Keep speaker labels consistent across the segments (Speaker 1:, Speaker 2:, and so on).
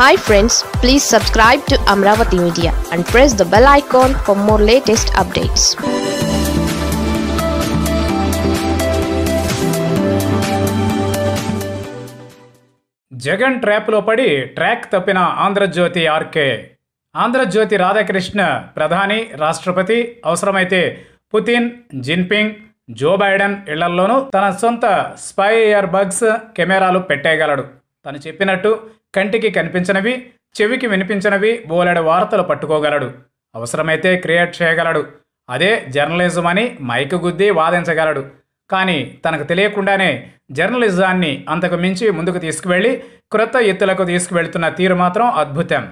Speaker 1: hi friends please subscribe to Amaravati media and press the bell icon for more latest updates Jagan ట్రాప్లో పడి track తప్పిన Andhra Jyothi RK Andhra Jyothi Radhakrishna ప్రధాని రాష్ట్రపతి అవసరమైతే పుతిన్ జిన్పింగ్ జో బైడెన్ ఇళ్లల్లోనూ తన సొంత స్పై ఇయర్ బగ్స్ కెమెరాలు పెట్టేయగలడు తను చెప్పినట్టు కంటికి కనిపించనివి చెవికి వినిపించనివి బోలెడు వార్తలు పట్టుకోగలడు అవసరమైతే క్రియేట్ చేయగలడు అదే జర్నలిజం అని మైకు గుద్ది వాదించగలడు కానీ తనకు తెలియకుండానే జర్నలిజాన్ని అంతకు మించి ముందుకు తీసుకువెళ్ళి క్రొత్త ఎత్తులకు తీసుకువెళ్తున్న తీరు మాత్రం అద్భుతం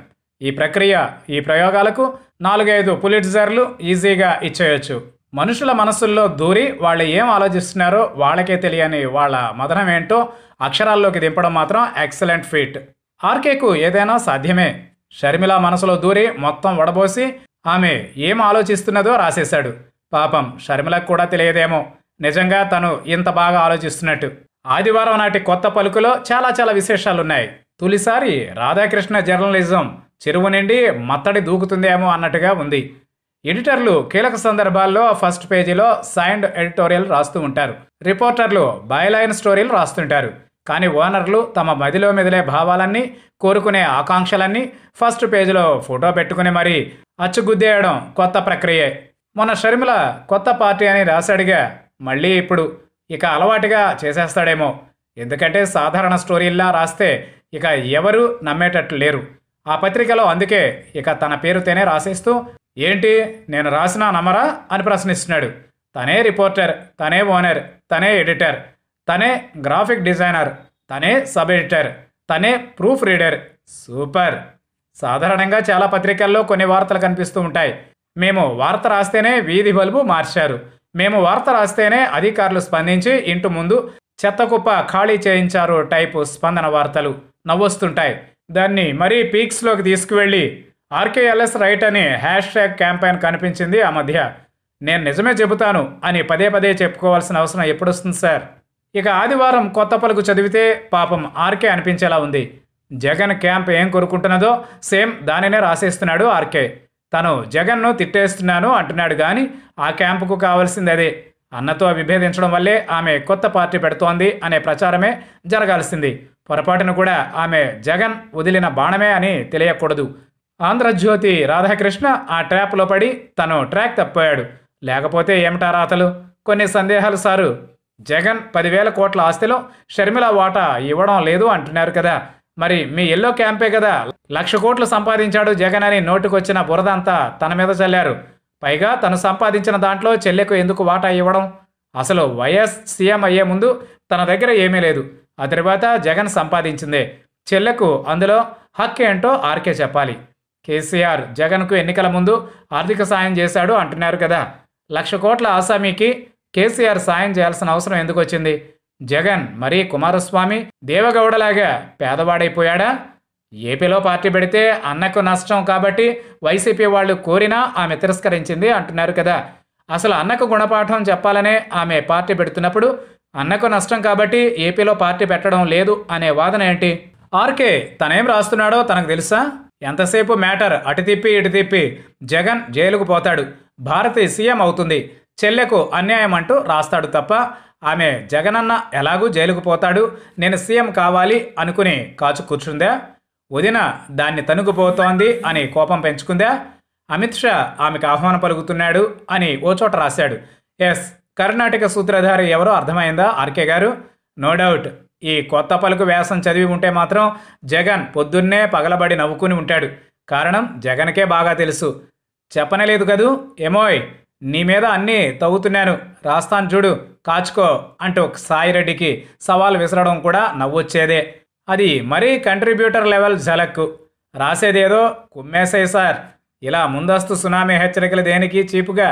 Speaker 1: ఈ ప్రక్రియ ఈ ప్రయోగాలకు నాలుగైదు పులిట్జర్లు ఈజీగా ఇచ్చేయొచ్చు మనుషుల మనసుల్లో దూరి వాళ్ళు ఏం ఆలోచిస్తున్నారో వాళ్ళకే తెలియని వాళ్ళ మదనం ఏంటో అక్షరాల్లోకి దింపడం మాత్రం ఎక్సలెంట్ ఫీట్ ఆర్కేకు ఏదైనా సాధ్యమే షర్మిల మనసులో దూరి మొత్తం వడబోసి ఆమె ఏం ఆలోచిస్తున్నదో రాసేశాడు పాపం షర్మిలకు కూడా తెలియదేమో నిజంగా తను ఇంత బాగా ఆలోచిస్తున్నట్టు ఆదివారం నాటి కొత్త పలుకులో చాలా చాలా విశేషాలున్నాయి తొలిసారి రాధాకృష్ణ జర్నలిజం చెరువు నిండి మత్తడి దూకుతుందేమో అన్నట్టుగా ఉంది ఎడిటర్లు కీలక సందర్భాల్లో ఫస్ట్ పేజీలో సైన్డ్ ఎడిటోరియల్ రాస్తూ ఉంటారు రిపోర్టర్లు బయలైన స్టోరీలు రాస్తుంటారు కానీ ఓనర్లు తమ మదిలో మెదిలే భావాలన్నీ కోరుకునే ఆకాంక్షలన్నీ ఫస్ట్ పేజీలో ఫోటో పెట్టుకుని మరీ అచ్చుగుద్దేయడం కొత్త ప్రక్రియే మొన్న షర్మిల కొత్త పార్టీ అని రాశాడుగా మళ్ళీ ఇప్పుడు ఇక అలవాటుగా చేసేస్తాడేమో ఎందుకంటే సాధారణ స్టోరీల్లా రాస్తే ఇక ఎవరూ నమ్మేటట్లు లేరు ఆ పత్రికలో అందుకే ఇక తన పేరుతోనే రాసేస్తూ ఏంటి నేను రాసిన నమరా అని ప్రశ్నిస్తున్నాడు తనే రిపోర్టర్ తనే ఓనర్ తనే ఎడిటర్ తనే గ్రాఫిక్ డిజైనర్ తనే సబ్ ఎడిటర్ తనే ప్రూఫ్ రీడర్ సూపర్ సాధారణంగా చాలా పత్రికల్లో కొన్ని వార్తలు కనిపిస్తూ ఉంటాయి మేము వార్త రాస్తేనే వీధి బల్బు మార్చారు మేము వార్త రాస్తేనే అధికారులు స్పందించి ఇంటి ముందు చెత్తకుప్ప ఖాళీ చేయించారు టైపు స్పందన వార్తలు నవ్వొస్తుంటాయి దాన్ని మరీ పీక్స్లోకి తీసుకువెళ్ళి ఆర్కేఎల్ఎస్ రైట్ అని హ్యాష్ ట్యాగ్ క్యాంపెయిన్ కనిపించింది ఆ మధ్య నేను నిజమే చెబుతాను అని పదే పదే చెప్పుకోవాల్సిన అవసరం ఎప్పుడొస్తుంది సార్ ఇక ఆదివారం కొత్త పలుకు చదివితే పాపం ఆర్కే అనిపించేలా ఉంది జగన్ క్యాంప్ ఏం కోరుకుంటున్నదో సేమ్ దానినే రాసేస్తున్నాడు ఆర్కే తను జగన్ను తిట్టేస్తున్నాను అంటున్నాడు కానీ ఆ క్యాంపుకు కావాల్సింది అదే అన్నతో విభేదించడం వల్లే ఆమె కొత్త పార్టీ పెడుతోంది అనే ప్రచారమే జరగాల్సింది పొరపాటును కూడా ఆమె జగన్ వదిలిన బాణమే అని తెలియకూడదు ఆంధ్రజ్యోతి రాధాకృష్ణ ఆ ట్రాప్లో పడి తను ట్రాక్ తప్పిపోయాడు లేకపోతే ఏమిటా రాతలు కొన్ని సందేహాలు సారు జగన్ పదివేల కోట్ల ఆస్తిలో షర్మిల వాటా ఇవ్వడం లేదు అంటున్నారు కదా మరి మీ ఎల్లో క్యాంపే కదా లక్ష కోట్లు సంపాదించాడు జగన్ అని నోటుకొచ్చిన బురద అంతా తన మీద చల్లారు పైగా తను సంపాదించిన దాంట్లో చెల్లెకు ఎందుకు వాటా ఇవ్వడం అసలు వైఎస్ సీఎం అయ్యే ముందు తన దగ్గర ఏమీ లేదు ఆ తర్వాత జగన్ సంపాదించిందే చెల్లెకు అందులో హక్ ఏంటో ఆర్కే చెప్పాలి కేసీఆర్ జగన్కు ఎన్నికల ముందు ఆర్థిక సాయం చేశాడు అంటున్నారు కదా లక్ష కోట్ల ఆసామీకి కేసీఆర్ సాయం చేయాల్సిన అవసరం ఎందుకు వచ్చింది జగన్ మరీ కుమారస్వామి దేవగౌడలాగా పేదవాడైపోయాడా ఏపీలో పార్టీ పెడితే అన్నకు నష్టం కాబట్టి వైసీపీ వాళ్ళు కోరినా ఆమె తిరస్కరించింది అంటున్నారు కదా అసలు అన్నకు గుణపాఠం చెప్పాలనే ఆమె పార్టీ పెడుతున్నప్పుడు అన్నకు నష్టం కాబట్టి ఏపీలో పార్టీ పెట్టడం లేదు అనే వాదన ఏంటి ఆర్కే తనేం రాస్తున్నాడో తనకు తెలుసా ఎంతసేపు మ్యాటర్ అటు తిప్పి ఇటు తిప్పి జగన్ జైలుకు పోతాడు భారతి సీఎం అవుతుంది చెల్లెకు అన్యాయం అంటూ రాస్తాడు తప్ప ఆమె జగనన్న ఎలాగూ జైలుకు పోతాడు నేను సీఎం కావాలి అనుకుని కాచు కూర్చుందా వదిన దాన్ని తనుకుపోతోంది అని కోపం పెంచుకుందా అమిత్ షా ఆమెకు ఆహ్వానం పలుకుతున్నాడు అని ఓ చోట రాశాడు ఎస్ కర్ణాటక సూత్రధారి ఎవరో అర్థమైందా ఆర్కే గారు నో డౌట్ ఈ కొత్త పలుకు వ్యాసం చదివి ఉంటే మాత్రం జగన్ పొద్దున్నే పగలబడి నవ్వుకుని ఉంటాడు కారణం జగన్కే బాగా తెలుసు చెప్పనలేదు కదూ ఏమోయ్ నీ మీద అన్నీ తవ్వుతున్నాను రాస్తాను చూడు కాచుకో అంటూ సాయిరెడ్డికి సవాల్ విసరడం కూడా నవ్వొచ్చేదే అది మరీ కంట్రిబ్యూటర్ లెవెల్ జలక్కు రాసేదేదో కుమ్మేసాయి సార్ ఇలా ముందస్తు సునామీ హెచ్చరికలు దేనికి చీపుగా